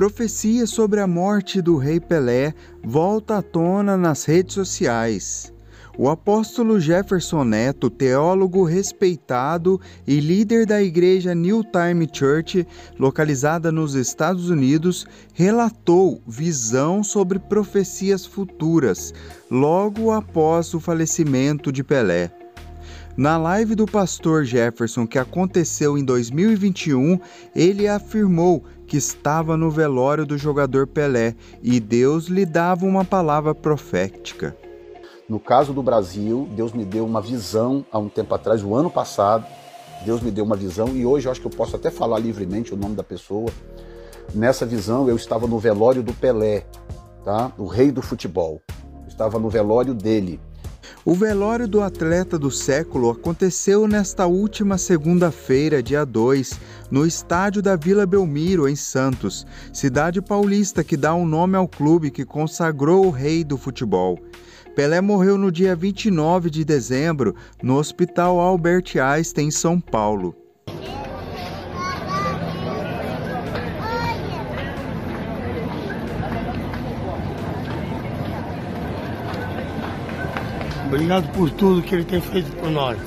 profecia sobre a morte do rei Pelé volta à tona nas redes sociais. O apóstolo Jefferson Neto, teólogo respeitado e líder da igreja New Time Church, localizada nos Estados Unidos, relatou visão sobre profecias futuras logo após o falecimento de Pelé. Na live do pastor Jefferson, que aconteceu em 2021, ele afirmou que estava no velório do jogador Pelé e Deus lhe dava uma palavra profética. No caso do Brasil, Deus me deu uma visão há um tempo atrás, o ano passado, Deus me deu uma visão e hoje eu acho que eu posso até falar livremente o nome da pessoa. Nessa visão eu estava no velório do Pelé, tá? O rei do futebol. Eu estava no velório dele. O velório do atleta do século aconteceu nesta última segunda-feira, dia 2, no estádio da Vila Belmiro, em Santos, cidade paulista que dá o um nome ao clube que consagrou o rei do futebol. Pelé morreu no dia 29 de dezembro no Hospital Albert Einstein, em São Paulo. Obrigado por tudo que ele tem feito por nós.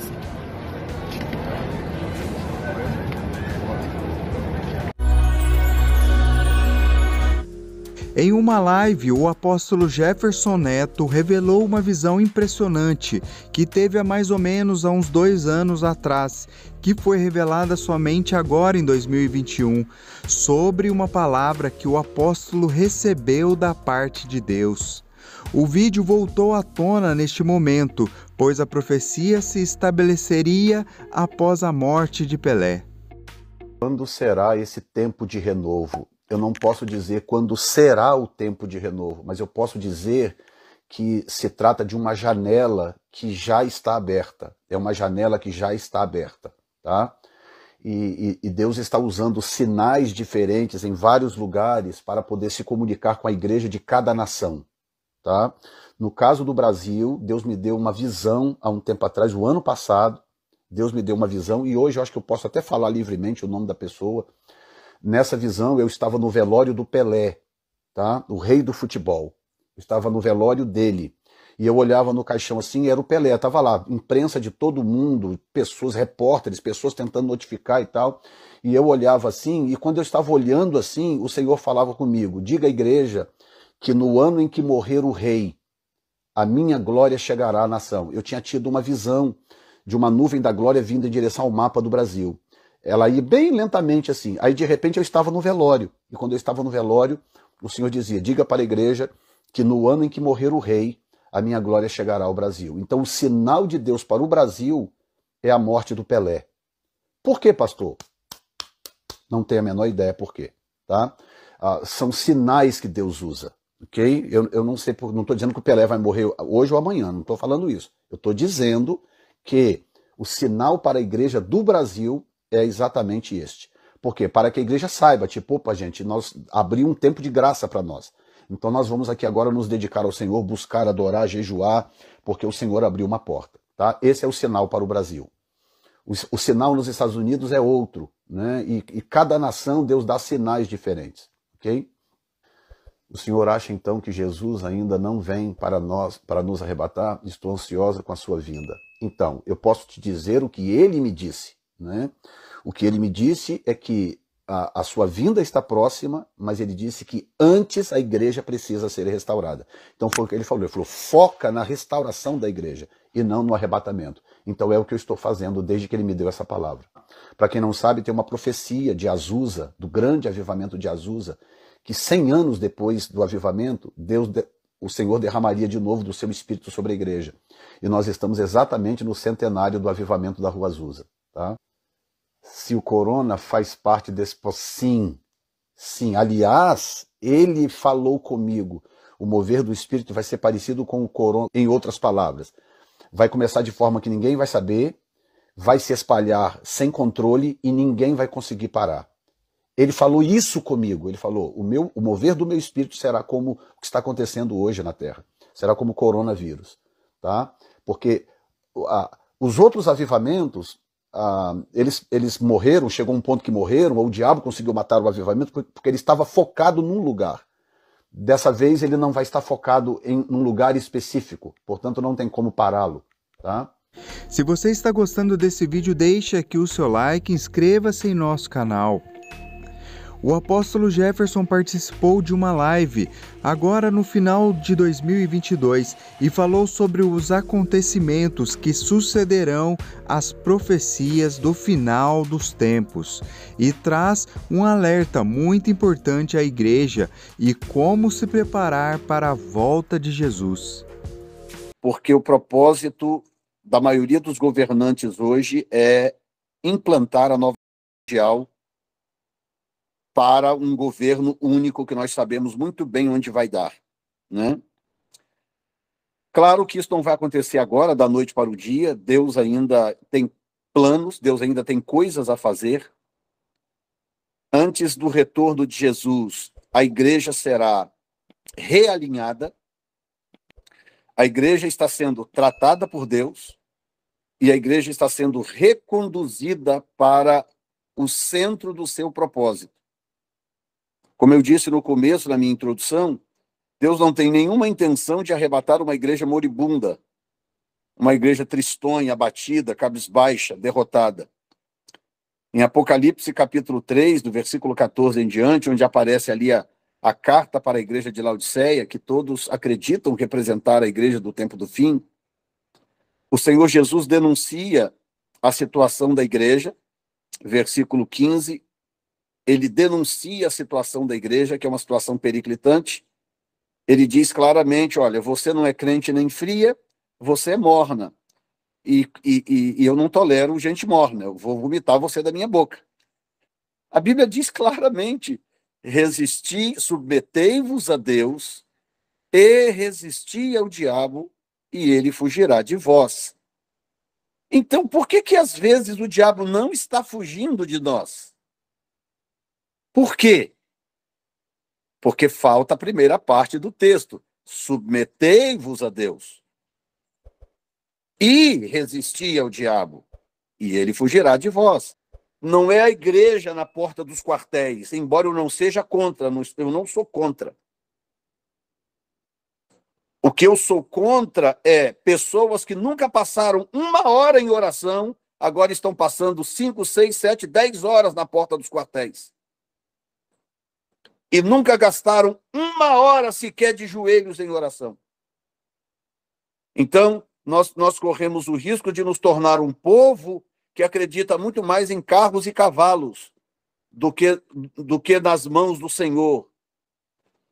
Em uma live, o apóstolo Jefferson Neto revelou uma visão impressionante que teve há mais ou menos há uns dois anos atrás, que foi revelada somente agora em 2021, sobre uma palavra que o apóstolo recebeu da parte de Deus. O vídeo voltou à tona neste momento, pois a profecia se estabeleceria após a morte de Pelé. Quando será esse tempo de renovo? Eu não posso dizer quando será o tempo de renovo, mas eu posso dizer que se trata de uma janela que já está aberta. É uma janela que já está aberta, tá? E, e, e, Deus está usando sinais diferentes em vários lugares para poder se comunicar com a igreja de cada nação. Tá? No caso do Brasil, Deus me deu uma visão há um tempo atrás, o ano passado, Deus me deu uma visão e hoje eu acho que eu posso até falar livremente o nome da pessoa. Nessa visão eu estava no velório do Pelé, tá? O rei do futebol. Eu estava no velório dele. E eu olhava no caixão assim, e era o Pelé, estava lá, imprensa de todo mundo, pessoas, repórteres, pessoas tentando notificar e tal. E eu olhava assim, e quando eu estava olhando assim, o Senhor falava comigo: "Diga à igreja que no ano em que morrer o rei, a minha glória chegará à nação. Eu tinha tido uma visão de uma nuvem da glória vindo em direção ao mapa do Brasil. Ela ia bem lentamente assim. Aí de repente eu estava no velório. E quando eu estava no velório, o Senhor dizia: Diga para a igreja que no ano em que morrer o rei, a minha glória chegará ao Brasil. Então o sinal de Deus para o Brasil é a morte do Pelé. Por quê, pastor? Não tenho a menor ideia por quê. Tá? Ah, são sinais que Deus usa. Ok? Eu, eu não sei, por, não estou dizendo que o Pelé vai morrer hoje ou amanhã, não estou falando isso. Eu estou dizendo que o sinal para a igreja do Brasil é exatamente este. Por quê? Para que a igreja saiba, tipo, opa, gente, nós abriu um tempo de graça para nós. Então nós vamos aqui agora nos dedicar ao Senhor, buscar, adorar, jejuar, porque o Senhor abriu uma porta. Tá? Esse é o sinal para o Brasil. O, o sinal nos Estados Unidos é outro, né? E, e cada nação Deus dá sinais diferentes, ok? O senhor acha então que Jesus ainda não vem para nós, para nos arrebatar? Estou ansiosa com a sua vinda. Então, eu posso te dizer o que ele me disse, né? O que ele me disse é que a, a, sua vinda está próxima, mas ele disse que antes a igreja precisa ser restaurada. Então foi o que ele falou. Ele falou: foca na restauração da igreja e não no arrebatamento. Então é o que eu estou fazendo desde que ele me deu essa palavra. Para quem não sabe, tem uma profecia de Azusa, do grande avivamento de Azusa, que 100 anos depois do avivamento, Deus, o Senhor derramaria de novo do seu espírito sobre a igreja. E nós estamos exatamente no centenário do avivamento da Rua Azusa. Tá? Se o corona faz parte desse. Sim, sim. Aliás, ele falou comigo. O mover do espírito vai ser parecido com o corona, em outras palavras. Vai começar de forma que ninguém vai saber, vai se espalhar sem controle e ninguém vai conseguir parar. Ele falou isso comigo. Ele falou: o, meu, o mover do meu espírito será como o que está acontecendo hoje na Terra. Será como o coronavírus. Tá? Porque a, os outros avivamentos, a, eles, eles morreram, chegou um ponto que morreram, ou o diabo conseguiu matar o avivamento, porque ele estava focado num lugar. Dessa vez ele não vai estar focado em um lugar específico, portanto não tem como pará-lo, tá? Se você está gostando desse vídeo, deixe aqui o seu like, inscreva-se em nosso canal. O apóstolo Jefferson participou de uma live agora no final de 2022 e falou sobre os acontecimentos que sucederão às profecias do final dos tempos e traz um alerta muito importante à igreja e como se preparar para a volta de Jesus. Porque o propósito da maioria dos governantes hoje é implantar a nova mundial para um governo único que nós sabemos muito bem onde vai dar. Né? Claro que isso não vai acontecer agora, da noite para o dia. Deus ainda tem planos, Deus ainda tem coisas a fazer. Antes do retorno de Jesus, a igreja será realinhada. A igreja está sendo tratada por Deus e a igreja está sendo reconduzida para o centro do seu propósito. Como eu disse no começo, na minha introdução, Deus não tem nenhuma intenção de arrebatar uma igreja moribunda, uma igreja tristonha, abatida, cabisbaixa, derrotada. Em Apocalipse capítulo 3, do versículo 14 em diante, onde aparece ali a, a carta para a igreja de Laodiceia, que todos acreditam representar a igreja do tempo do fim, o Senhor Jesus denuncia a situação da igreja, versículo 15, ele denuncia a situação da igreja, que é uma situação periclitante. Ele diz claramente: olha, você não é crente nem fria, você é morna. E, e, e eu não tolero gente morna, eu vou vomitar você da minha boca. A Bíblia diz claramente: resisti, submetei-vos a Deus, e resisti ao diabo, e ele fugirá de vós. Então, por que que às vezes o diabo não está fugindo de nós? Por quê? Porque falta a primeira parte do texto. Submetei-vos a Deus. E resisti ao diabo, e ele fugirá de vós. Não é a igreja na porta dos quartéis, embora eu não seja contra, eu não sou contra. O que eu sou contra é pessoas que nunca passaram uma hora em oração, agora estão passando 5, 6, 7, 10 horas na porta dos quartéis e nunca gastaram uma hora sequer de joelhos em oração. Então, nós, nós corremos o risco de nos tornar um povo que acredita muito mais em carros e cavalos do que, do que nas mãos do Senhor.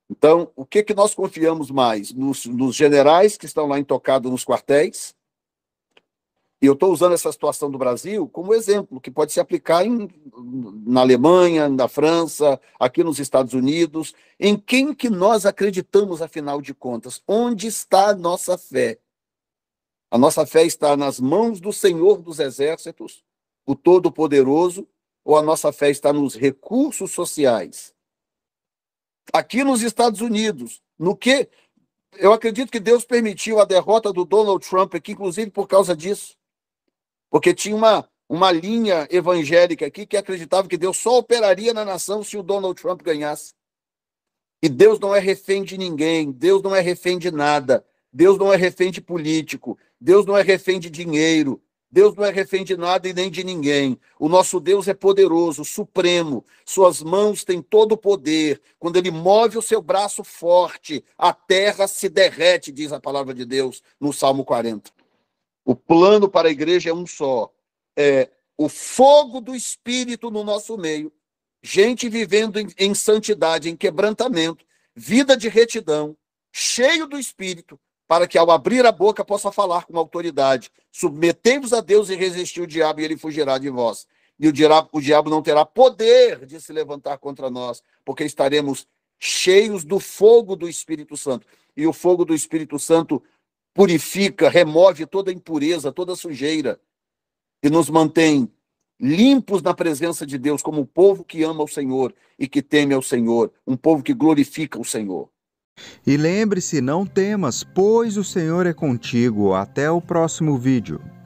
Então, o que, que nós confiamos mais? Nos, nos generais que estão lá intocados nos quartéis, e eu estou usando essa situação do Brasil como exemplo, que pode se aplicar em, na Alemanha, na França, aqui nos Estados Unidos. Em quem que nós acreditamos, afinal de contas? Onde está a nossa fé? A nossa fé está nas mãos do Senhor dos Exércitos, o Todo-Poderoso, ou a nossa fé está nos recursos sociais? Aqui nos Estados Unidos, no que? Eu acredito que Deus permitiu a derrota do Donald Trump aqui, inclusive por causa disso porque tinha uma, uma linha evangélica aqui que acreditava que Deus só operaria na nação se o Donald Trump ganhasse. E Deus não é refém de ninguém, Deus não é refém de nada, Deus não é refém de político, Deus não é refém de dinheiro, Deus não é refém de nada e nem de ninguém. O nosso Deus é poderoso, supremo. Suas mãos têm todo o poder. Quando ele move o seu braço forte, a terra se derrete, diz a palavra de Deus no Salmo 40. O plano para a igreja é um só: é o fogo do Espírito no nosso meio, gente vivendo em, em santidade, em quebrantamento, vida de retidão, cheio do Espírito, para que ao abrir a boca possa falar com autoridade. Submetei-vos a Deus e resisti o diabo, e ele fugirá de vós. E o diabo, o diabo não terá poder de se levantar contra nós, porque estaremos cheios do fogo do Espírito Santo. E o fogo do Espírito Santo purifica, remove toda impureza, toda sujeira e nos mantém limpos na presença de Deus, como um povo que ama o Senhor e que teme ao Senhor, um povo que glorifica o Senhor. E lembre-se, não temas, pois o Senhor é contigo. Até o próximo vídeo.